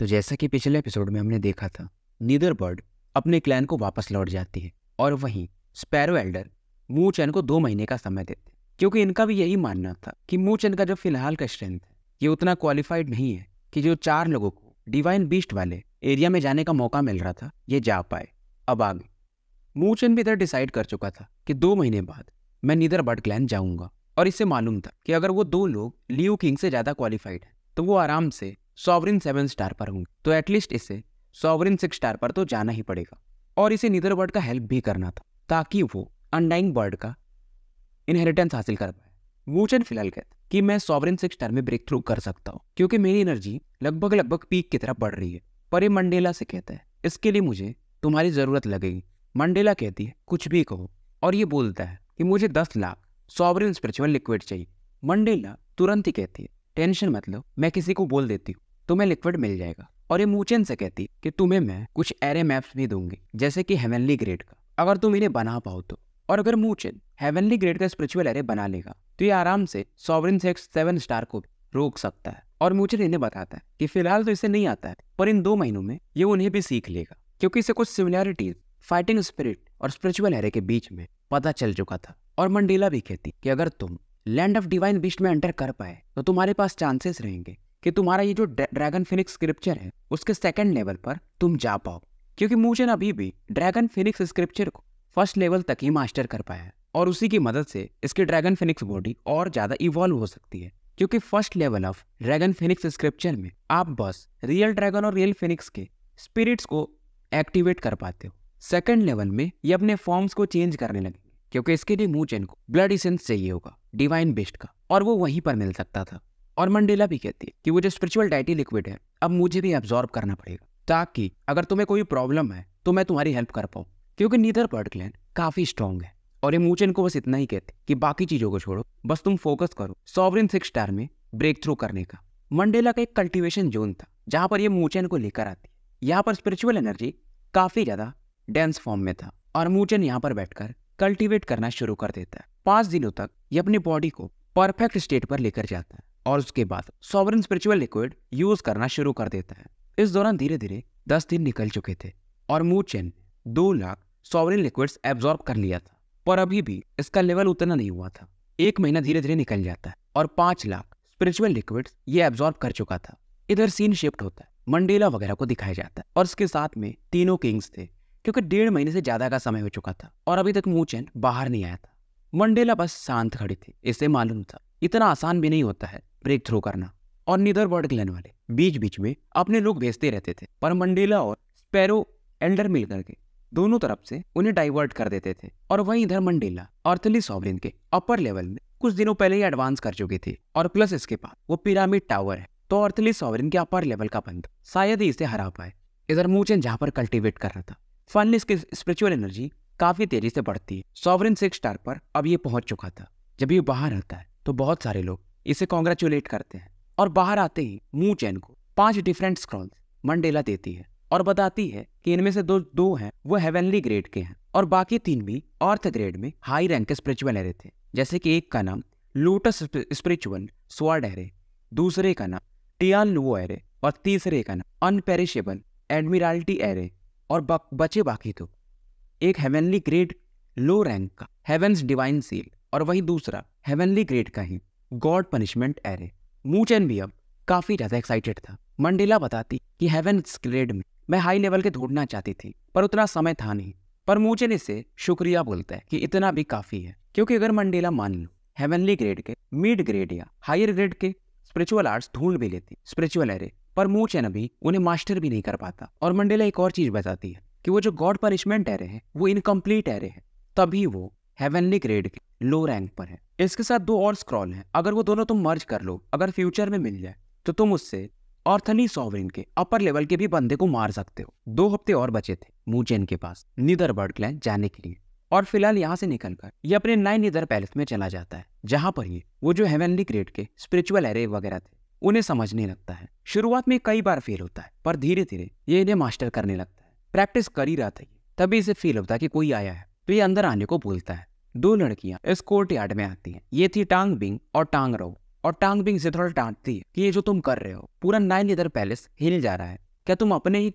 तो जैसा कि पिछले एपिसोड में हमने देखा था नीदर बर्ड अपने क्लैन को वापस लौट जाती है और वहीं स्पैरो एल्डर मूँ चैन को दो महीने का समय देते क्योंकि इनका भी यही मानना था कि मूँ चैन का जो फिलहाल का स्ट्रेंथ है ये उतना क्वालिफाइड नहीं है कि जो चार लोगों को डिवाइन बीस्ट वाले एरिया में जाने का मौका मिल रहा था ये जा पाए अब आगे मूचन भी इधर डिसाइड कर चुका था कि दो महीने बाद मैं नीदर बर्ड क्लैन जाऊंगा और इससे मालूम था कि अगर वो दो लोग लियो किंग से ज़्यादा क्वालिफाइड हैं तो वो आराम से सॉवरिन सेवन स्टार पर होंगे तो एटलीस्ट इसे सॉवरिन सिक्स स्टार पर तो जाना ही पड़ेगा और इसे नीदर बर्ड का हेल्प भी करना था ताकि वो अनडाइंग बर्ड का इनहेरिटेंस हासिल कर पाए वूचन फिलहाल कहते कि मैं सॉवरिन सिक्स स्टार में ब्रेक थ्रू कर सकता हूँ क्योंकि मेरी एनर्जी लगभग लगभग पीक की तरफ बढ़ रही है पर ये मंडेला से कहता है इसके लिए मुझे तुम्हारी ज़रूरत लगेगी मंडेला कहती है कुछ भी कहो और ये बोलता है कि मुझे दस लाख सॉवरिन स्पिरिचुअल लिक्विड चाहिए मंडेला तुरंत ही कहती है टेंशन मतलब मैं किसी को बोल देती हूँ तुम्हें तो लिक्विड मिल जाएगा और ये मूचेन से कहती कि तुम्हें मैं कुछ एरे मैप्स भी दूंगी जैसे कि हेवनली ग्रेड का अगर तुम इन्हें बना पाओ तो और अगर मूचेन हेवनली ग्रेड का स्पिरिचुअल एरे बना लेगा तो ये आराम से सॉवरिन सेक्स सेवन स्टार को भी रोक सकता है और मूचेन इन्हें बताता है कि फिलहाल तो इसे नहीं आता है पर इन दो महीनों में ये उन्हें भी सीख लेगा क्योंकि इसे कुछ सिमिलैरिटीज फाइटिंग स्पिरिट और स्पिरिचुअल एरे के बीच में पता चल चुका था और मंडेला भी कहती कि अगर तुम लैंड ऑफ डिवाइन बीस्ट में एंटर कर पाए तो तुम्हारे पास चांसेस रहेंगे कि तुम्हारा ये जो ड्रैगन फिनिक्स स्क्रिप्चर है उसके सेकंड लेवल पर तुम जा पाओ क्योंकि ना अभी भी ड्रैगन फिनिक्स स्क्रिप्चर को फर्स्ट लेवल तक ही मास्टर कर पाया है और उसी की मदद से इसकी ड्रैगन फिनिक्स बॉडी और ज़्यादा इवॉल्व हो सकती है क्योंकि first level of dragon phoenix scripture में आप बस रियल ड्रैगन और रियल फिनिक्स के स्पिरिट्स को एक्टिवेट कर पाते हो सेकंड लेवल में ये अपने फॉर्म्स को चेंज करने लगे क्योंकि इसके लिए मूचेन को ब्लड इसेंस चाहिए होगा डिवाइन बेस्ट का और वो वहीं पर मिल सकता था और मंडेला भी कहती है कि वो जो स्पिरिचुअल डाइटी लिक्विड है अब मुझे भी एब्जॉर्ब करना पड़ेगा ताकि अगर तुम्हें कोई प्रॉब्लम है तो मैं तुम्हारी हेल्प कर पाऊँ क्योंकि नीदर बर्ड ग्लैंड काफ़ी स्ट्रांग है और ये मूचन को बस इतना ही कहते कि बाकी चीज़ों को छोड़ो बस तुम फोकस करो सॉवरिन सिक्स स्टार में ब्रेक थ्रू करने का मंडेला का एक कल्टिवेशन जोन था जहां पर ये मूचन को लेकर आती यहाँ पर स्पिरिचुअल एनर्जी काफ़ी ज़्यादा डेंस फॉर्म में था और मूचन यहाँ पर बैठकर कल्टीवेट करना शुरू कर देता है पांच दिनों तक ये अपनी बॉडी को परफेक्ट स्टेट पर लेकर जाता है और उसके बाद सॉवरन स्पिरिचुअल लिक्विड यूज करना शुरू कर देता है इस दौरान धीरे धीरे दस दिन निकल चुके थे और मूचेन दो लाख सॉवरन लिक्विड एब्जॉर्ब कर लिया था पर अभी भी इसका लेवल उतना नहीं हुआ था एक महीना धीरे धीरे निकल जाता है और पांच लाख स्पिरिचुअल लिक्विड ये एब्जॉर्ब कर चुका था इधर सीन शिफ्ट होता है मंडेला वगैरह को दिखाया जाता है और इसके साथ में तीनों किंग्स थे क्योंकि डेढ़ महीने से ज्यादा का समय हो चुका था और अभी तक मूचेन बाहर नहीं आया था मंडेला बस शांत खड़ी थी इसे मालूम था इतना आसान भी नहीं होता है ब्रेक थ्रो करना और निधर बर्ड क्लैन वाले बीच बीच में अपने लोग भेजते रहते थे पर मंडेला और स्पैरो एल्डर मिल करके दोनों तरफ से उन्हें डाइवर्ट कर देते थे और वहीं इधर मंडेला अर्थली सॉवरिन के अपर लेवल में कुछ दिनों पहले ही एडवांस कर चुके थे और प्लस इसके पास वो पिरामिड टावर है तो अर्थली सॉवरिन के अपर लेवल का बंद शायद ही इसे हरा पाए इधर मूचन जहाँ पर कल्टिवेट कर रहा था फाइनली इसकी स्पिरिचुअल एनर्जी काफी तेजी से बढ़ती है सॉवरिन सिक्स स्टार पर अब ये पहुंच चुका था जब ये बाहर आता है तो बहुत सारे लोग इसे कॉन्ग्रेचुलेट करते हैं और बाहर आते ही मूह चैन को पांच डिफरेंट स्क्रॉल्स मंडेला देती है और बताती है कि इनमें से दो दो हैं वो हेवनली ग्रेड के हैं और बाकी तीन भी अर्थ ग्रेड में हाई रैंक के स्पिरिचुअल एरे थे जैसे कि एक का नाम लोटस स्पिरिचुअल स्वर्ड एरे दूसरे का नाम टियान लुओ एरे और तीसरे का नाम अनपेरिशेबल एडमिरल्टी एरे और बचे बाकी तो एक हेवनली ग्रेड लो रैंक का हेवंस डिवाइन सील और वही दूसरा हेवनली ग्रेड का ही गॉड पनिशमेंट एरे मूचन भी अब काफ़ी ज़्यादा एक्साइटेड था मंडेला बताती कि हेवन स्क्रेड में मैं हाई लेवल के ढूंढना चाहती थी पर उतना समय था नहीं पर मूचन इसे शुक्रिया बोलता है कि इतना भी काफ़ी है क्योंकि अगर मंडेला मान लो हेवनली ग्रेड के मिड ग्रेड या हायर ग्रेड के स्पिरिचुअल आर्ट्स ढूंढ भी लेती स्पिरिचुअल एरे पर मूचन अभी उन्हें मास्टर भी नहीं कर पाता और मंडेला एक और चीज़ बताती है कि वो जो गॉड पनिशमेंट एरे है वो इनकम्प्लीट एरे है तभी वो हेवनली ग्रेड के लो रैंक पर है इसके साथ दो और स्क्रॉल हैं अगर वो दोनों तुम मर्ज कर लो अगर फ्यूचर में मिल जाए तो तुम उससे ऑर्थनी सॉवरिन के अपर लेवल के भी बंदे को मार सकते हो दो हफ्ते और बचे थे मूचेन के पास निदर बर्ड क्लैन जाने के लिए और फिलहाल यहाँ से निकलकर ये अपने नए निदर पैलेस में चला जाता है जहाँ पर ये वो जो हेवनली ग्रेड के स्पिरिचुअल एरे वगैरह थे उन्हें समझने लगता है शुरुआत में कई बार फेल होता है पर धीरे धीरे ये इन्हें मास्टर करने लगता है प्रैक्टिस कर ही रहा था तभी इसे फील होता है कि कोई आया है तो ये अंदर आने को बोलता है दो लड़कियां इस कोर्ट यार्ड में आती हैं ये थी टांग बिंग और टांग रो और टांग बिंग से थोड़ा टाँटती है कि ये जो तुम कर रहे हो पूरा नाइन लेदर पैलेस हिल जा रहा है क्या तुम अपने ही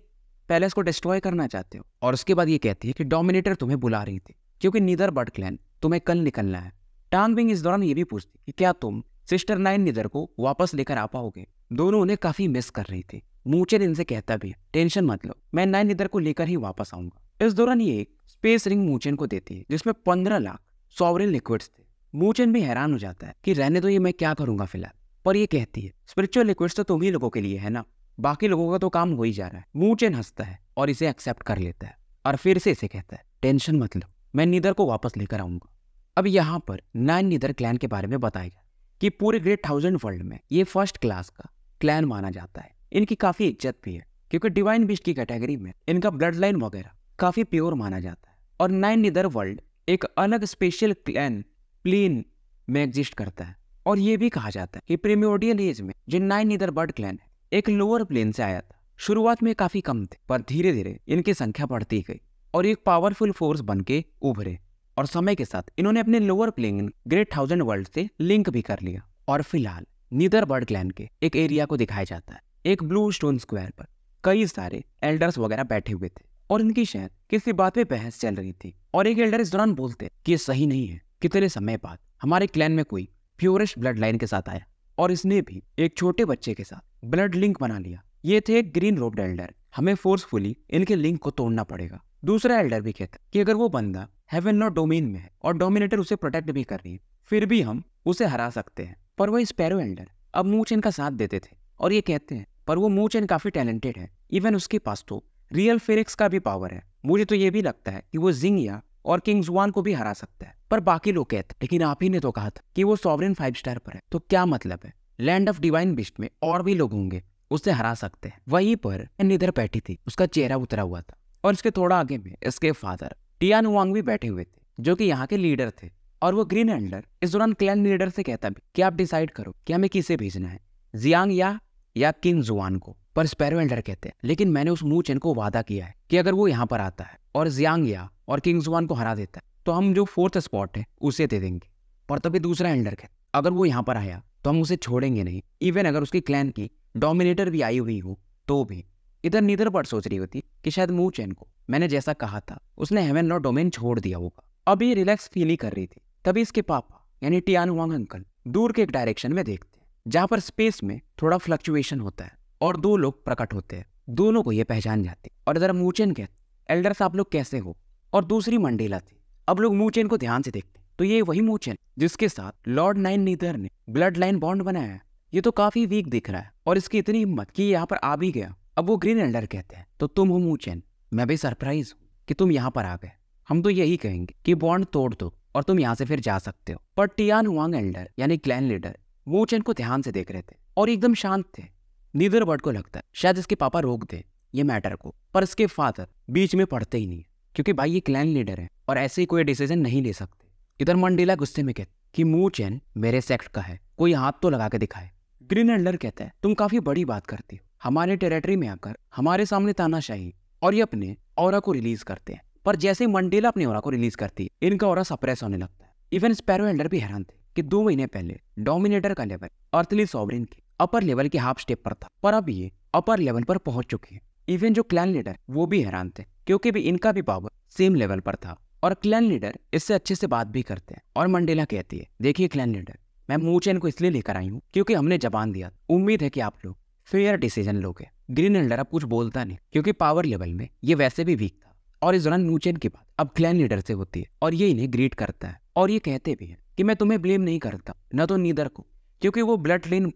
पैलेस को डिस्ट्रॉय करना चाहते हो और उसके बाद ये कहती है कि डोमिनेटर तुम्हें बुला रही थी क्योंकि नीदर बर्ड क्लैन तुम्हें कल निकलना है टांग बिंग इस दौरान ये भी पूछती कि क्या तुम सिस्टर नाइन निदर को वापस लेकर आ पाओगे दोनों उन्हें काफी मिस कर रही थी मूचन इनसे कहता भी टेंशन मत लो मैं नाइन निदर को लेकर ही वापस आऊंगा इस दौरान ये एक स्पेस रिंग मूचेन को देती है जिसमें पंद्रह लाख सॉवरिन लिक्विड्स थे मूचन भी हैरान हो जाता है कि रहने दो ये मैं क्या करूंगा फिलहाल पर ये कहती है स्पिरिचुअल लिक्विड्स तो तुम ही लोगों के लिए है ना बाकी लोगों का तो काम हो ही जा रहा है मूचन हंसता है और इसे एक्सेप्ट कर लेता है और फिर से इसे कहता है टेंशन मत लो मैं निधर को वापस लेकर आऊंगा अब यहाँ पर नाइन निधर क्लैन के बारे में बताएगा कि पूरे ग्रेट थाउजेंड वर्ल्ड में ये फर्स्ट क्लास का क्लैन माना जाता है इनकी काफी इज्जत भी है क्योंकि डिवाइन बीच की कैटेगरी में इनका ब्लड लाइन वगैरह काफ़ी प्योर माना जाता है और नाइन निदर वर्ल्ड एक अलग स्पेशल क्लैन प्लेन में एग्जिस्ट करता है और ये भी कहा जाता है कि प्रीमियोडियल एज में जो नाइन निदर बर्ड क्लैन है एक लोअर प्लेन से आया था शुरुआत में काफ़ी कम थे पर धीरे धीरे इनकी संख्या बढ़ती गई और एक पावरफुल फोर्स बन के उभरे और समय के साथ इन्होंने अपने lower plane great thousand world से लिंक भी कर लिया और फिलहाल निदर बर्ड क्लैन के एक एरिया को दिखाया जाता है एक ब्लू स्टोन स्क्वायर पर कई सारे एल्डर्स वगैरह बैठे हुए थे और इनकी शायद किसी बात पे बहस चल रही थी और एक एल्डर इस दौरान बोलते कि ये सही नहीं है कितने समय बाद हमारे क्लैन में कोई प्योरेस्ट ब्लड लाइन के साथ आया और इसने भी एक छोटे बच्चे के साथ ब्लड लिंक बना लिया ये थे एक ग्रीन रोब एल्डर हमें फोर्सफुली इनके लिंक को तोड़ना पड़ेगा दूसरा एल्डर भी कहता कि अगर वो बंदा हेवन और डोमेन में है और डोमिनेटर उसे प्रोटेक्ट भी कर रही है फिर भी हम उसे हरा सकते हैं पर वह स्पैरो एल्डर अब मूचेन का साथ देते थे और ये कहते हैं पर वो मूचेन काफी टैलेंटेड है इवन उसके पास तो रियल फेरिक्स का भी पावर है मुझे तो ये भी लगता है कि वो जिंगिया और किंग जुआन को भी हरा सकता है पर बाकी लोग कहते हैं लेकिन आप ही ने तो कहा था कि वो सॉवरिन फाइव स्टार पर है तो क्या मतलब है लैंड ऑफ डिवाइन बिस्ट में और भी लोग होंगे उसे हरा सकते हैं वहीं पर निधर बैठी थी उसका चेहरा उतरा हुआ था और इसके थोड़ा आगे में इसके फादर टियान वांग भी बैठे हुए थे जो कि यहाँ के लीडर थे और वो ग्रीन हैंडलर इस दौरान क्लैन लीडर से कहता भी कि आप डिसाइड करो कि हमें किसे भेजना है जियांग या, या किंग जुआन को पर स्पैरो एल्डर कहते हैं लेकिन मैंने उस मू चेन को वादा किया है कि अगर वो यहाँ पर आता है और जियांग और किंग्स वन को हरा देता है तो हम जो फोर्थ स्पॉट है उसे दे देंगे पर तभी दूसरा एल्डर कहते अगर वो यहाँ पर आया तो हम उसे छोड़ेंगे नहीं इवन अगर उसकी क्लैन की डोमिनेटर भी आई हुई हो तो भी इधर निधर पर सोच रही होती कि शायद मू चेन को मैंने जैसा कहा था उसने हेवन लॉ डोमेन छोड़ दिया होगा अब ये रिलैक्स फील ही कर रही थी तभी इसके पापा यानी टियान वांग अंकल दूर के एक डायरेक्शन में देखते हैं जहाँ पर स्पेस में थोड़ा फ्लक्चुएशन होता है और दो लोग प्रकट होते हैं दोनों को ये पहचान जाती और इधर मूचेन के एल्डर्स आप लोग कैसे हो और दूसरी मंडेला थी अब लोग मूचेन को ध्यान से देखते तो ये वही मूचेन जिसके साथ लॉर्ड नाइन नीदर ने ब्लड लाइन बॉन्ड बनाया है ये तो काफी वीक दिख रहा है और इसकी इतनी हिम्मत कि यहाँ पर आ भी गया अब वो ग्रीन एल्डर कहते हैं तो तुम हो मूचेन मैं भी सरप्राइज हूँ कि तुम यहाँ पर आ गए हम तो यही कहेंगे कि बॉन्ड तोड़ दो और तुम यहाँ से फिर जा सकते हो पर टियान हुआंग एल्डर यानी क्लैन लीडर मूचेन को ध्यान से देख रहे थे और एकदम शांत थे नीदर बर्ड को लगता है शायद इसके पापा रोक दे ये मैटर को पर इसके फादर बीच में पढ़ते ही नहीं क्योंकि भाई ये क्लैन लीडर है और ऐसे ही कोई डिसीजन नहीं ले सकते इधर मंडेला गुस्से में कहते कि मुंह चैन मेरे सेक्ट का है कोई हाथ तो लगा के दिखाए ग्रीन एल्डर कहता है तुम काफी बड़ी बात करती हो हमारे टेरिटरी में आकर हमारे सामने तानाशाही और ये अपने और को रिलीज करते हैं पर जैसे ही मंडेला अपने और को रिलीज करती है इनका और सप्रेस होने लगता है इवन स्पैरो एल्डर भी हैरान थे कि दो महीने पहले डोमिनेटर का लेवल अर्थली सॉवरिन की अपर लेवल के हाफ स्टेप पर था पर अब ये अपर लेवल पर पहुंच चुके हैं इवन जो क्लैन लीडर वो भी हैरान थे क्योंकि भी इनका भी पावर सेम लेवल पर था और क्लैन लीडर इससे अच्छे से बात भी करते हैं और मंडेला कहती है देखिए क्लैन लीडर मैं मूचैन को इसलिए लेकर आई हूँ क्योंकि हमने जबान दिया उम्मीद है कि आप लोग फेयर डिसीजन लोगे ग्रीन एल्डर अब कुछ बोलता नहीं क्योंकि पावर लेवल में ये वैसे भी वीक था और इस दौरान मूचैन की बात अब क्लैन लीडर से होती है और ये इन्हें ग्रीट करता है और ये कहते भी है कि मैं तुम्हें ब्लेम नहीं करता न तो नीदर को क्योंकि वो ब्लड लेन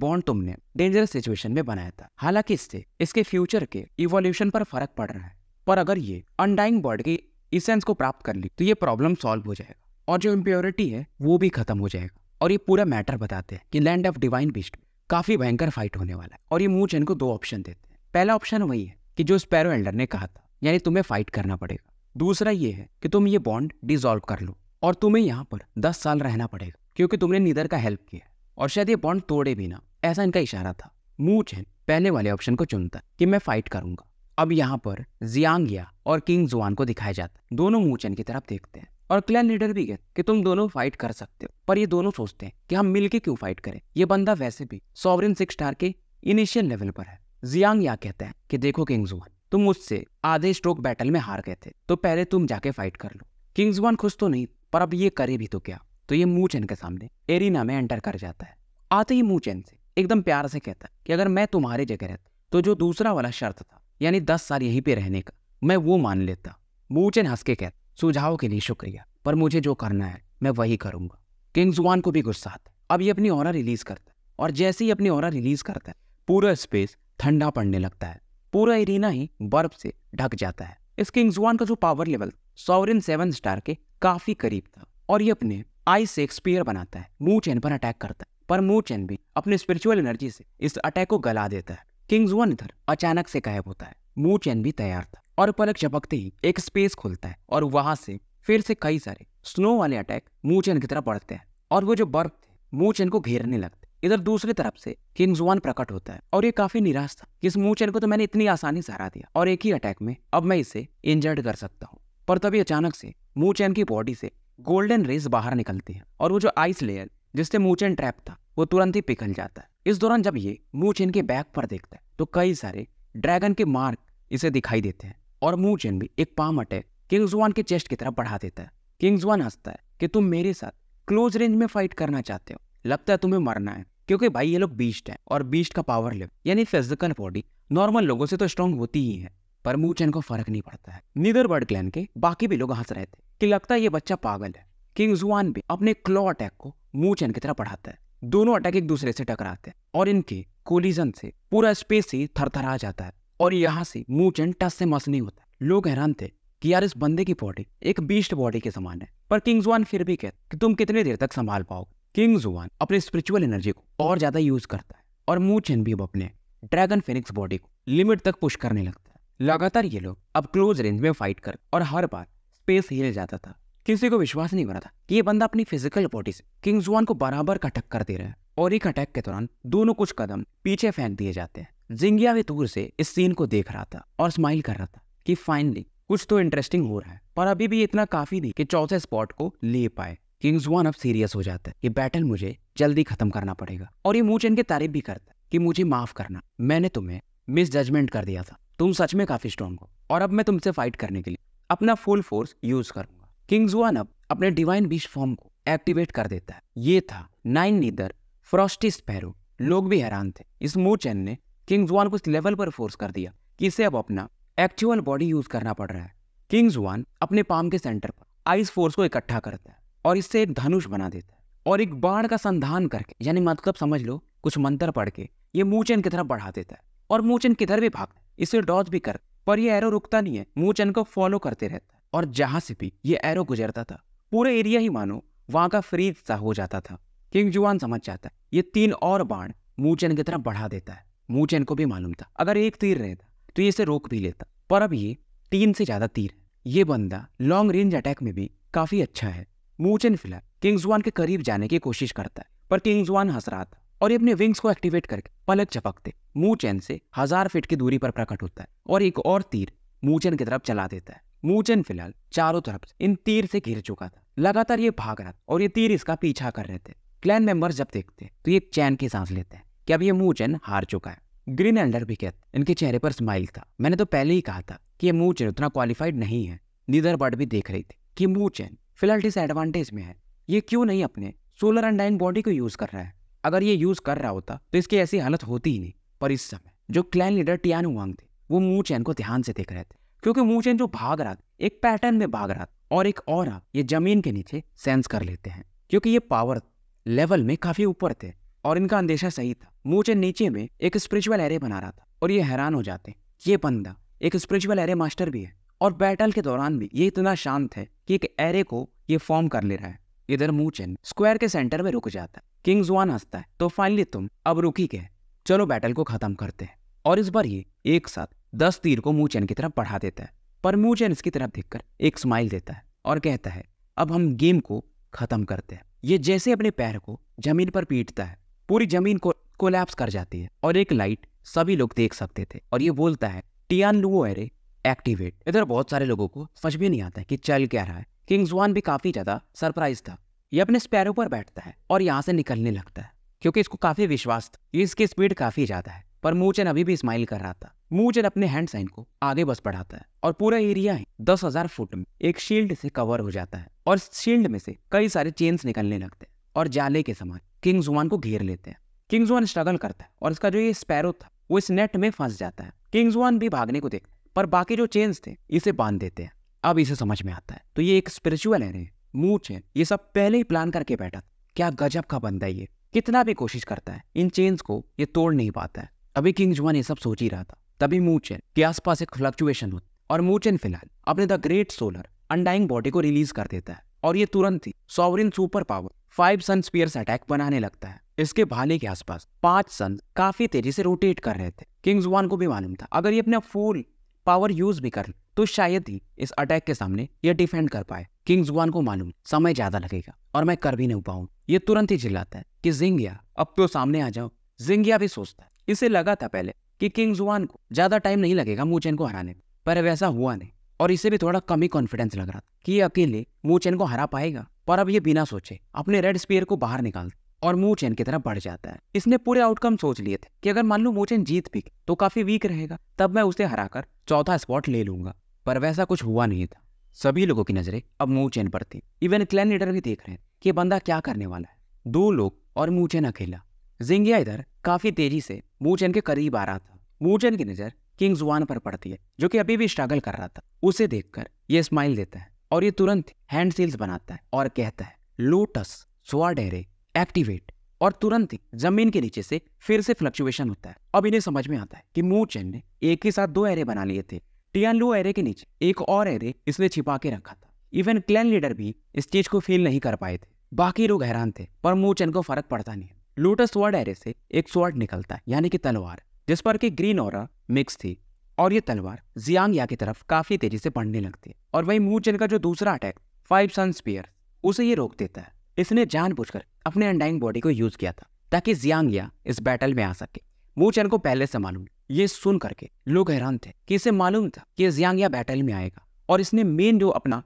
बॉन्ड तुमने डेंजरस सिचुएशन में बनाया था हालांकि इससे इसके फ्यूचर के इवोल्यूशन पर फर्क पड़ रहा है पर अगर ये अनडाइंग बॉर्ड की इसेंस को प्राप्त कर ली तो ये प्रॉब्लम सॉल्व हो जाएगा और जो इम्प्योरिटी है वो भी खत्म हो जाएगा और ये पूरा मैटर बताते हैं कि लैंड ऑफ डिवाइन बीस्ट में काफी भयंकर फाइट होने वाला है और ये मूच इनको दो ऑप्शन देते हैं पहला ऑप्शन वही है कि जो स्पैरो एल्डर ने कहा था यानी तुम्हें फाइट करना पड़ेगा दूसरा ये है कि तुम ये बॉन्ड डिजोल्व कर लो और तुम्हें यहाँ पर दस साल रहना पड़ेगा क्योंकि तुमने नीदर का हेल्प किया और शायद ये बॉन्ड तोड़े भी ना ऐसा इनका इशारा था मूच है पहले वाले ऑप्शन को चुनता है कि मैं फाइट करूंगा अब यहाँ पर जियांग और किंग जुआन को दिखाया जाता है दोनों मूचन की तरफ देखते हैं और क्लैन लीडर भी कहते कि तुम दोनों फाइट कर सकते हो पर ये दोनों सोचते हैं कि हम मिलके क्यों फाइट करें ये बंदा वैसे भी सॉवरिन सिक्स स्टार के इनिशियल लेवल पर है जियांग या कहता है कि देखो किंग जुआन तुम मुझसे आधे स्ट्रोक बैटल में हार गए थे तो पहले तुम जाके फाइट कर लो किंग जुआन खुश तो नहीं पर अब ये करे भी तो क्या तो ये मुँह चैन के सामने एरिना में एंटर कर जाता है आते ही मुँह चैन से एकदम प्यार से कहता है कि अगर मैं तुम्हारी जगह रहता तो जो दूसरा वाला शर्त था यानी दस साल यहीं पे रहने का मैं वो मान लेता मूचन हंस के कहता सुझाव के लिए शुक्रिया पर मुझे जो करना है मैं वही करूंगा किंग जुआन को भी गुस्सा आता अब ये अपनी और रिलीज करता है और जैसे ही अपनी और रिलीज करता है पूरा स्पेस ठंडा पड़ने लगता है पूरा एरिना ही बर्फ से ढक जाता है इस किंग जुआन का जो power level sovereign seven star के काफी करीब था और ये अपने आई से बनाता है मू चैन पर अटैक करता है पर मू चैन भी अपने स्पिरिचुअल एनर्जी से इस अटैक को गला देता है किंग्स वन इधर अचानक से गायब होता है मू चैन भी तैयार था और पलक चपकते ही एक स्पेस खुलता है और वहां से फिर से कई सारे स्नो वाले अटैक चैन की तरफ बढ़ते हैं और वो जो बर्फ थे चैन को घेरने लगते इधर दूसरी तरफ से किंग्स वन प्रकट होता है और ये काफी निराश था इस चैन को तो मैंने इतनी आसानी से हरा दिया और एक ही अटैक में अब मैं इसे इंजर्ड कर सकता हूँ पर तभी अचानक से चैन की बॉडी से गोल्डन रेज बाहर निकलती है और वो जो आइस लेयर जिससे मूचेन ट्रैप था वो तुरंत ही पिघल जाता है इस दौरान जब ये मूचेन के बैक पर देखता है तो कई सारे ड्रैगन के मार्क इसे दिखाई देते हैं और मूचेन भी एक पाम अटैक किंग्स वन के चेस्ट की तरफ बढ़ा देता है किंग्स वन हंसता है कि तुम मेरे साथ क्लोज रेंज में फाइट करना चाहते हो लगता है तुम्हें मरना है क्योंकि भाई ये लोग बीस्ट है और बीस्ट का पावर लेवल यानी फिजिकल बॉडी नॉर्मल लोगों से तो स्ट्रांग होती ही है पर मूचन को फर्क नहीं पड़ता है निदर बर्ड क्लैन के बाकी भी लोग हंस रहे थे कि लगता है ये बच्चा पागल है किंग जुआन भी अपने क्लो अटैक को मूचन की तरह पढ़ाता है दोनों अटैक एक दूसरे से टकराते हैं और इनके कोलिजन से पूरा स्पेस ही थरथरा जाता है और यहाँ से मूचन टस से मस नहीं होता लोग हैरान थे कि यार इस बंदे की बॉडी एक बीस्ट बॉडी के समान है पर किंग जुआन फिर भी कहते कि तुम कितने देर तक संभाल पाओगे किंग जुआन अपने स्पिरिचुअल एनर्जी को और ज्यादा यूज करता है और मूचन भी अब अपने ड्रैगन फिनिक्स बॉडी को लिमिट तक पुश करने लगता है लगातार ये लोग अब क्लोज रेंज में फाइट कर और हर बार स्पेस हिल जाता था किसी को विश्वास नहीं हो रहा था कि ये बंदा अपनी फिजिकल बॉडी से किंग्स वन को बराबर का टक्कर दे रहा है और एक अटैक के दौरान दोनों कुछ कदम पीछे फेंक दिए जाते हैं जिंगिया भी दूर से इस सीन को देख रहा था और स्माइल कर रहा था कि फाइनली कुछ तो इंटरेस्टिंग हो रहा है पर अभी भी इतना काफी नहीं कि चौथे स्पॉट को ले पाए किंग्स वन अब सीरियस हो जाता है ये बैटल मुझे जल्दी खत्म करना पड़ेगा और ये मुझे इनके तारीफ भी करता है कि मुझे माफ करना मैंने तुम्हें मिस जजमेंट कर दिया था तुम सच में काफ़ी स्ट्रांग हो और अब मैं तुमसे फाइट करने के लिए अपना फुल फोर्स यूज करूंगा किंग्स वन अब अपने डिवाइन बीच फॉर्म को एक्टिवेट कर देता है ये था नाइन नीदर फ्रॉस्टी स्पैरो लोग भी हैरान थे इस मूचैन चैन ने किंग्स वन को इस लेवल पर फोर्स कर दिया कि इसे अब अपना एक्चुअल बॉडी यूज करना पड़ रहा है किंग्स वन अपने पाम के सेंटर पर आइस फोर्स को इकट्ठा करता है और इससे एक धनुष बना देता है और एक बाढ़ का संधान करके यानी मतलब समझ लो कुछ मंत्र पढ़ के ये मूचन की तरफ बढ़ा देता है और मूचन किधर भी भागता है इसे डॉज भी कर पर यह एरो रुकता नहीं है मूचन को फॉलो करते रहता और जहां से भी ये एरो गुजरता था पूरे एरिया ही मानो वहां का फ्रीज सा हो जाता था किंग जुआन समझ जाता है ये तीन और बाण मूचन की तरफ बढ़ा देता है मूचन को भी मालूम था अगर एक तीर रहता तो ये इसे रोक भी लेता पर अब ये तीन से ज्यादा तीर है ये बंदा लॉन्ग रेंज अटैक में भी काफी अच्छा है मूचन फिलहाल किंग जुआन के करीब जाने की कोशिश करता है पर किंग जुआन हंस रहा था और ये अपने विंग्स को एक्टिवेट करके पलक झपकते मुंह चैन से हजार फीट की दूरी पर प्रकट होता है और एक और तीर मूचन की तरफ चला देता है चैन फिलहाल चारों तरफ इन तीर से घिर चुका था लगातार ये भाग रहा और ये तीर इसका पीछा कर रहे थे क्लैन मेंबर जब देखते तो ये चैन की सांस लेते हैं कि अब ये मूचन हार चुका है ग्रीन एल्डर भी कहते इनके चेहरे पर स्माइल था मैंने तो पहले ही कहा था कि ये चैन उतना क्वालिफाइड नहीं है नीदर बर्ड भी देख रही थी कि चैन फिलहाल डिसएडवांटेज में है ये क्यों नहीं अपने सोलर अंडाइन बॉडी को यूज कर रहा है अगर ये यूज कर रहा होता तो इसकी ऐसी हालत होती ही नहीं पर इस समय जो क्लैन लीडर टियान वांग थे वो मूचैन को ध्यान से देख रहे थे क्योंकि मूचैन जो भाग रहा था एक पैटर्न में भाग रहा था और एक और ये जमीन के नीचे सेंस कर लेते हैं क्योंकि ये पावर लेवल में काफी ऊपर थे और इनका अंदेशा सही था मूचैन नीचे में एक स्पिरिचुअल एरे बना रहा था और ये हैरान हो जाते ये बंदा एक स्पिरिचुअल एरे मास्टर भी है और बैटल के दौरान भी ये इतना शांत है कि एक एरे को ये फॉर्म कर ले रहा है इधर मूचेन स्क्वायर के सेंटर में रुक जाता है किंग जुआन हंसता है तो फाइनली तुम अब रुकी गए चलो बैटल को खत्म करते हैं और इस बार ये एक साथ दस तीर को चैन की तरफ बढ़ा देता है पर चैन इसकी तरफ देखकर एक स्माइल देता है और कहता है अब हम गेम को खत्म करते हैं ये जैसे अपने पैर को जमीन पर पीटता है पूरी जमीन को कोलैप्स कर जाती है और एक लाइट सभी लोग देख सकते थे और ये बोलता है टियान लुओ एरे एक्टिवेट इधर बहुत सारे लोगों को समझ भी नहीं आता है कि चल क्या रहा है किंग्स वन भी काफी ज्यादा सरप्राइज था ये अपने स्पैरो पर बैठता है और यहाँ से निकलने लगता है क्योंकि इसको काफी विश्वास था इसकी स्पीड काफी ज्यादा है पर मूचन अभी भी स्माइल कर रहा था मूचन अपने हैंड साइन को आगे बस बढ़ाता है और पूरा एरिया है दस हजार फुट में एक शील्ड से कवर हो जाता है और शील्ड में से कई सारे चेन्स निकलने लगते हैं और जाले के समान किंग जुआन को घेर लेते हैं किंग जुआन स्ट्रगल करता है और इसका जो ये स्पैरो था वो इस नेट में फंस जाता है किंग जुआन भी भागने को देखता है पर बाकी जो चेन्स थे इसे बांध देते हैं अब इसे समझ में आता है तो ये एक स्पिरिचुअल है मूच है ये सब पहले ही प्लान करके बैठा क्या गजब का बंदा ये कितना भी कोशिश करता है इन चेन्स को ये तोड़ नहीं पाता है अभी किंग जुआन ये सब सोच ही रहा था तभी मूचेन के आसपास एक फ्लक्चुएशन होती और मूचेन फिलहाल अपने the great solar undying body को रिलीज कर देता है और ये तुरंत ही sovereign super power five sun spears attack बनाने लगता है इसके भाले के आसपास पांच सन काफी तेजी से रोटेट कर रहे थे किंग्स वन को भी मालूम था अगर ये अपना फुल पावर यूज भी कर तो शायद ही इस अटैक के सामने ये डिफेंड कर पाए किंग जुआन को मालूम समय ज्यादा लगेगा और मैं कर भी नहीं पाऊँ ये तुरंत ही चिल्लाता है कि जिंगिया अब तो सामने आ जाओ जिंगिया भी सोचता है इसे लगा था पहले कि किंग जुआन को ज्यादा टाइम नहीं लगेगा मूचेन को हराने में पर वैसा हुआ नहीं और इसे भी थोड़ा कम ही कॉन्फिडेंस लग रहा था कि ये अकेले मूचेन को हरा पाएगा पर अब ये बिना सोचे अपने रेड स्पीयर को बाहर निकालता और मूचेन की तरफ बढ़ जाता है इसने पूरे आउटकम सोच लिए थे कि अगर मान लो मूचेन जीत भी तो काफी वीक रहेगा तब मैं उसे हराकर चौथा स्पॉट ले लूंगा पर वैसा कुछ हुआ नहीं था सभी लोगों की नज़रें अब मूचेन चैन पर थी इवन क्लैन लीडर भी देख रहे हैं कि बंदा क्या करने वाला है दो लोग और मूचेन चैन अकेला जिंगिया इधर काफी तेजी से मूचेन चैन के करीब आ रहा था मूचेन चैन की नज़र किंग जुआन पर पड़ती है जो कि अभी भी स्ट्रगल कर रहा था उसे देखकर ये स्माइल देता है और ये तुरंत हैंड सील्स बनाता है और कहता है लोटस स्वाडेरे एक्टिवेट और तुरंत ही जमीन के नीचे से फिर से फ्लक्चुएशन होता है अब इन्हें समझ में आता है कि मूव चैन ने एक ही साथ दो एरे बना लिए थे टियानलू एरे के नीचे एक और एरे इसने छिपा के रखा था इवन क्लैन लीडर भी इस चीज को फील नहीं कर पाए थे बाकी लोग हैरान थे पर मूचन को फर्क पड़ता नहीं लोटस स्वर्ड एरे से एक स्वर्ड निकलता है यानी कि तलवार जिस पर कि ग्रीन और मिक्स थी और ये तलवार जियांग या की तरफ काफी तेजी से बढ़ने लगती है और वही मूचन का जो दूसरा अटैक फाइव सन स्पियर उसे ये रोक देता है इसने जानबूझकर अपने अंडाइंग बॉडी को यूज किया था ताकि जियांग या इस बैटल में आ सके मूचन को पहले से मालूम ये सुन करके लोग हैरान थे कि इसे मालूम था कि जियांगिया बैटल में आएगा और इसने मेन जो अपना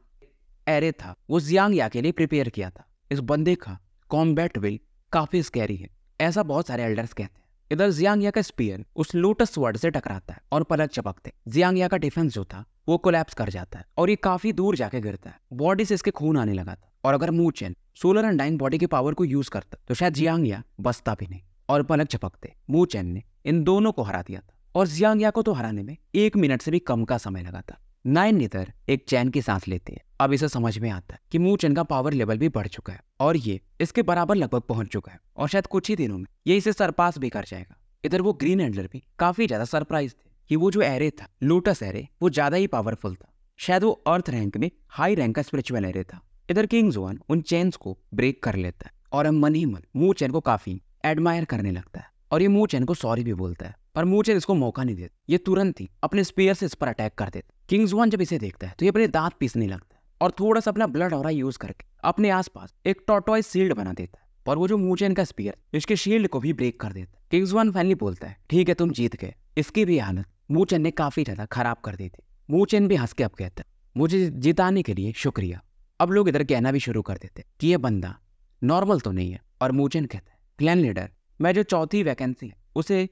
एरे था वो जियांगिया के लिए प्रिपेयर किया था इस बंदे का कॉम्बैट विल काफी स्कैरी है ऐसा बहुत सारे एल्डर्स कहते हैं इधर जियांगिया का स्पीयर उस लोटस वर्ड से टकराता है और पलक चपकते जियांगिया का डिफेंस जो था वो कोलैप्स कर जाता है और ये काफी दूर जाके गिरता है बॉडी से इसके खून आने लगा था और अगर Mu Chen solar undying body के पावर को यूज करता तो शायद जियांगिया बसता भी नहीं और पलक चपकते मूव चैन ने इन दोनों को हरा दिया था और जियांग या को तो हराने में एक मिनट से भी कम का समय लगा था नाइन नितर एक चैन की सांस लेते हैं अब इसे समझ में आता है कि मूचन का पावर लेवल भी बढ़ चुका है और ये इसके बराबर लगभग पहुंच चुका है और शायद कुछ ही दिनों में ये इसे सरपास भी कर जाएगा इधर वो ग्रीन हैंडलर भी काफी ज्यादा सरप्राइज थे कि वो जो एरे था लोटस एरे वो ज्यादा ही पावरफुल था शायद वो अर्थ रैंक में हाई रैंक का स्पिरिचुअल एरे था इधर किंग जोन उन चेन्स को ब्रेक कर लेता है और अब मन ही मन मूचन को काफी एडमायर करने लगता है और ये मूचेन को सॉरी भी बोलता है पर मूचेन इसको मौका नहीं देता ये तुरंत ही अपने स्पेयर से इस पर अटैक कर देता किंग्स वन जब इसे देखता है तो ये अपने दांत पीसने लगता है और थोड़ा सा अपना ब्लड और यूज करके अपने आसपास एक टॉटॉय शील्ड बना देता है और वो जो मूचेन का स्पीयर इसके शील्ड को भी ब्रेक कर देता है किंग्स वन फाइनली बोलता है ठीक है तुम जीत गए इसकी भी हालत मूचेन ने काफी ज्यादा खराब कर दी थी मूचेन भी हंस के अब कहता है मुझे जिताने के लिए शुक्रिया अब लोग इधर कहना भी शुरू कर देते कि ये बंदा नॉर्मल तो नहीं है और मूचेन कहता है क्लैन लीडर मैं जो चौथी वैकेंसी है उसे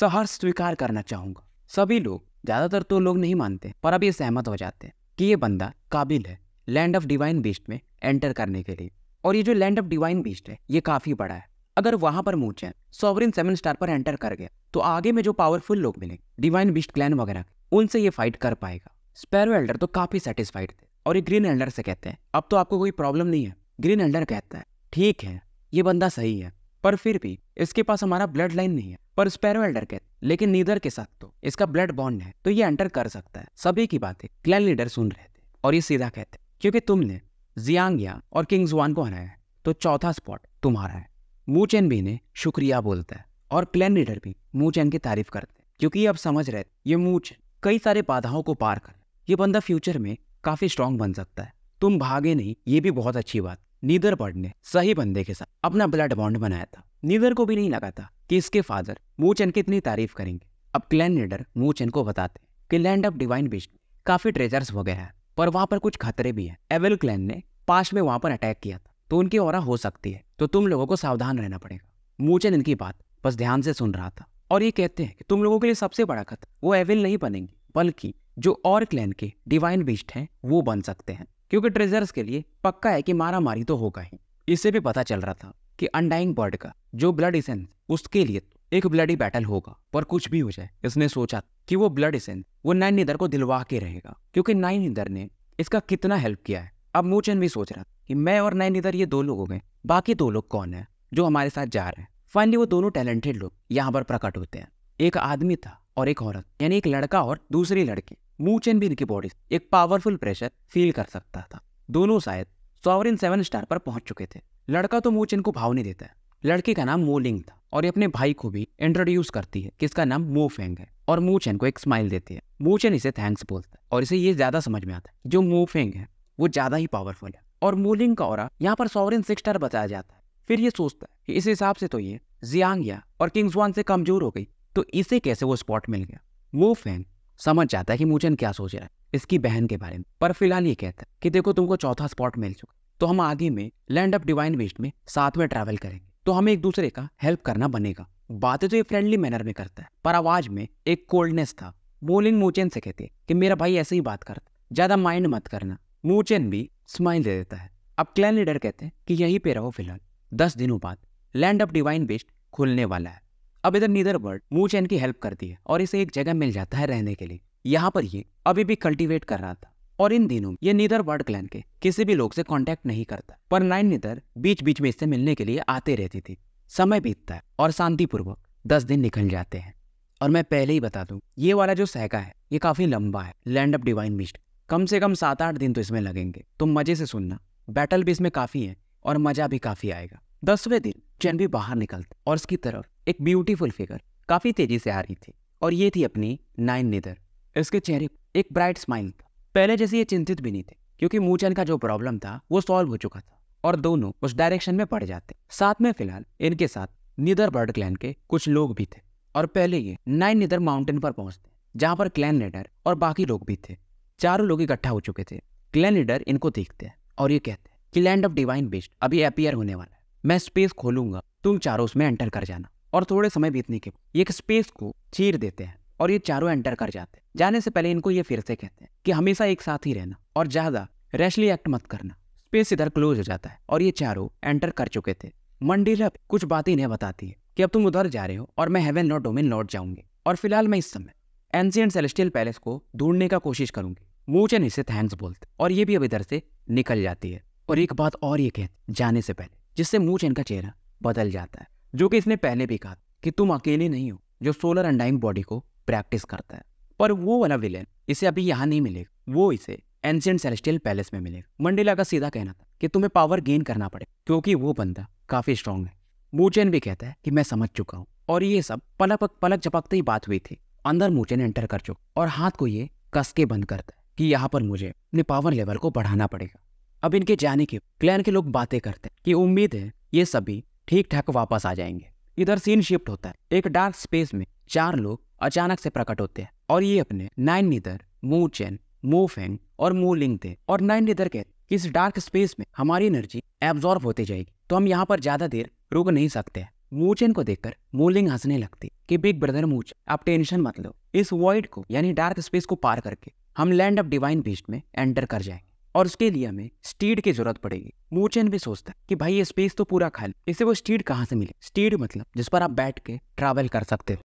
सहर्ष स्वीकार करना चाहूंगा सभी लोग ज़्यादातर तो लोग नहीं मानते पर अब ये सहमत हो जाते हैं कि ये बंदा काबिल है लैंड ऑफ डिवाइन बीस्ट में एंटर करने के लिए और ये जो लैंड ऑफ डिवाइन बीस्ट है ये काफ़ी बड़ा है अगर वहाँ पर मूचे सॉवरिन सेवन स्टार पर एंटर कर गया तो आगे में जो पावरफुल लोग मिलेंगे डिवाइन बीस्ट क्लैन वगैरह उनसे ये फाइट कर पाएगा स्पैरो एल्डर तो काफ़ी सेटिस्फाइड थे और ये ग्रीन एल्डर से कहते हैं अब तो आपको कोई प्रॉब्लम नहीं है ग्रीन एल्डर कहता है ठीक है ये बंदा सही है पर फिर भी इसके पास हमारा ब्लड लाइन नहीं है पर स्पेरो एल्डर के लेकिन नीदर के साथ तो इसका ब्लड बॉन्ड है तो ये एंटर कर सकता है सभी की बातें क्लैन लीडर सुन रहे थे और ये सीधा कहते क्योंकि तुमने जियांग और किंग्स वन को हराया है तो चौथा स्पॉट तुम्हारा है मूचेन भी ने शुक्रिया बोलता है और क्लैन लीडर भी मूचेन की तारीफ करते हैं क्योंकि अब समझ रहे ये मूचेन कई सारे बाधाओं को पार कर ये बंदा फ्यूचर में काफी स्ट्रांग बन सकता है तुम भागे नहीं ये भी बहुत अच्छी बात नीदर बर्ड ने सही बंदे के साथ अपना ब्लड बॉन्ड बनाया था नीदर को भी नहीं लगा था कि इसके फादर मूचन की इतनी तारीफ करेंगे अब क्लैन लीडर मूचन को बताते कि लैंड ऑफ डिवाइन बीच काफी ट्रेजर्स वगैरह है पर वहाँ पर कुछ खतरे भी हैं एवेल क्लैन ने पास में वहाँ पर अटैक किया था तो उनकी और हो सकती है तो तुम लोगों को सावधान रहना पड़ेगा मूचन इनकी बात बस ध्यान से सुन रहा था और ये कहते हैं कि तुम लोगों के लिए सबसे बड़ा खतरा वो एविल नहीं बनेंगे बल्कि जो और क्लैन के डिवाइन बीस्ट हैं वो बन सकते हैं क्योंकि ट्रेजर्स के लिए पक्का है कि मारा मारी तो होगा ही इससे भी पता चल रहा था कि अनडाइंग बर्ड का जो ब्लड इसेंस उसके लिए एक ब्लडी बैटल होगा पर कुछ भी हो जाए इसने सोचा कि वो ब्लड इसेंस वो नाइन निदर को दिलवा के रहेगा क्योंकि नाइन निदर ने इसका कितना हेल्प किया है अब मूचन भी सोच रहा कि मैं और नाइन निदर ये दो लोग हो गए बाकी दो लोग कौन है जो हमारे साथ जा रहे हैं फाइनली वो दोनों टैलेंटेड लोग यहाँ पर प्रकट होते हैं एक आदमी था और एक औरत यानी एक लड़का और दूसरी लड़की मूच एंड बीन की बॉडी एक पावरफुल प्रेशर फील कर सकता था दोनों शायद सॉवरिन सेवन स्टार पर पहुंच चुके थे लड़का तो मूचेन को भाव नहीं देता है लड़के का नाम मोलिंग था और ये अपने भाई को भी इंट्रोड्यूस करती है किसका नाम मो फेंग है और मूचेन को एक स्माइल देती है मूचेन इसे थैंक्स बोलता है और इसे ये ज्यादा समझ में आता है जो मो फेंग है वो ज्यादा ही पावरफुल है और मोलिंग का और यहाँ पर सॉवरिन सिक्स स्टार बताया जाता है फिर ये सोचता है कि इस हिसाब से तो ये जियांग या और वन से कमजोर हो गई तो इसे कैसे वो स्पॉट मिल गया वो फैन समझ जाता है कि मुझे क्या सोच रहा है इसकी बहन के बारे में पर फिलहाल ये कहता है कि देखो तुमको चौथा स्पॉट मिल चुका तो हम आगे में लैंड ऑफ डिवाइन वेस्ट में साथ में ट्रैवल करेंगे तो हमें एक दूसरे का हेल्प करना बनेगा बातें तो ये फ्रेंडली मैनर में करता है पर आवाज में एक कोल्डनेस था बोलिंग मूचेन से कहती है कि मेरा भाई ऐसे ही बात करता ज्यादा माइंड मत करना मूचेन भी स्माइल दे देता है अब क्लैन लीडर कहते हैं कि यहीं पे रहो फिलहाल दस दिनों बाद लैंड ऑफ डिवाइन बेस्ट खुलने वाला है अब इधर नीदर बर्ड मूच की हेल्प करती है और इसे एक जगह मिल जाता है रहने के लिए यहाँ पर ये अभी भी कल्टीवेट कर रहा था और इन दिनों ये नीदर बर्ड क्लैन के किसी भी लोग से कॉन्टेक्ट नहीं करता पर नाइन नीदर बीच बीच में इससे मिलने के लिए आते रहती थी समय बीतता है और शांतिपूर्वक दस दिन निकल जाते हैं और मैं पहले ही बता दूं ये वाला जो सहका है ये काफी लंबा है लैंड ऑफ डिवाइन मिस्ट कम से कम सात आठ दिन तो इसमें लगेंगे तो मजे से सुनना बैटल भी इसमें काफी है और मजा भी काफी आएगा दसवें दिन चैन भी बाहर निकलता और उसकी तरफ एक ब्यूटीफुल फिगर काफ़ी तेजी से आ रही थी और ये थी अपनी नाइन निदर इसके चेहरे एक ब्राइट स्माइल था पहले जैसे ये चिंतित भी नहीं थे क्योंकि मूचन का जो प्रॉब्लम था वो सॉल्व हो चुका था और दोनों उस डायरेक्शन में पड़ जाते साथ में फिलहाल इनके साथ निदर बर्ड क्लैन के कुछ लोग भी थे और पहले ये नाइन निदर माउंटेन पर पहुंचते जहाँ पर क्लैन लीडर और बाकी लोग भी थे चारों लोग इकट्ठा हो चुके थे क्लैन लीडर इनको देखते हैं और ये कहते हैं कि लैंड ऑफ डिवाइन बेस्ट अभी अपियर होने वाला है मैं स्पेस खोलूंगा तुम चारों उसमें एंटर कर जाना और थोड़े समय बीतने के बाद एक स्पेस को चीर देते हैं और ये चारों एंटर कर जाते हैं जाने से पहले इनको ये फिर से कहते हैं कि हमेशा एक साथ ही रहना और ज़्यादा रैशली एक्ट मत करना स्पेस इधर क्लोज हो जाता है और ये चारों एंटर कर चुके थे मंडिला कुछ बातें इन्हें बताती है कि अब तुम उधर जा रहे हो और मैं हेवन नॉट डोमेन लौट जाऊंगी और फिलहाल मैं इस समय एंशियंट सेलेस्टियल पैलेस को ढूंढने का कोशिश करूंगी मूचन इसे थैंक्स बोलते और ये भी अब इधर से निकल जाती है और एक बात और ये कहते जाने से पहले जिससे मूछ इनका चेहरा बदल जाता है जो कि इसने पहले भी कहा कि तुम अकेले नहीं हो जो सोलर अंडाइंग बॉडी को प्रैक्टिस करता है पर वो वाला विलेन इसे अभी यहाँ नहीं मिलेगा वो इसे एंशियंट सेलेस्टियल पैलेस में मिलेगा मंडेला का सीधा कहना था कि तुम्हें पावर गेन करना पड़े क्योंकि वो बंदा काफी स्ट्रांग है मूचेन भी कहता है कि मैं समझ चुका हूँ और ये सब पलक पलक झपकते ही बात हुई थी अंदर मूचेन एंटर कर चुका और हाथ को ये कस के बंद करता है कि यहाँ पर मुझे अपने पावर लेवल को बढ़ाना पड़ेगा अब इनके जाने के क्लैन के लोग बातें करते हैं कि उम्मीद है ये सभी ठीक ठाक वापस आ जाएंगे इधर सीन शिफ्ट होता है एक डार्क स्पेस में चार लोग अचानक से प्रकट होते हैं और ये अपने नाइन निदर मू चैन मू फेंग और मू लिंग थे और नाइन निदर कहते कि इस डार्क स्पेस में हमारी एनर्जी एब्जॉर्ब होती जाएगी तो हम यहाँ पर ज्यादा देर रुक नहीं सकते मूचेन को देखकर मूलिंग हंसने लगती कि बिग ब्रदर मूच आप टेंशन मत लो इस वॉइड को यानी डार्क स्पेस को पार करके हम लैंड ऑफ डिवाइन बीस्ट में एंटर कर जाएंगे और उसके लिए हमें स्टीड की जरूरत पड़ेगी मूचेन भी सोचता है कि भाई ये स्पेस तो पूरा खाली इसे वो स्टीड कहाँ से मिले स्टीड मतलब जिस पर आप बैठ के ट्रैवल कर सकते हो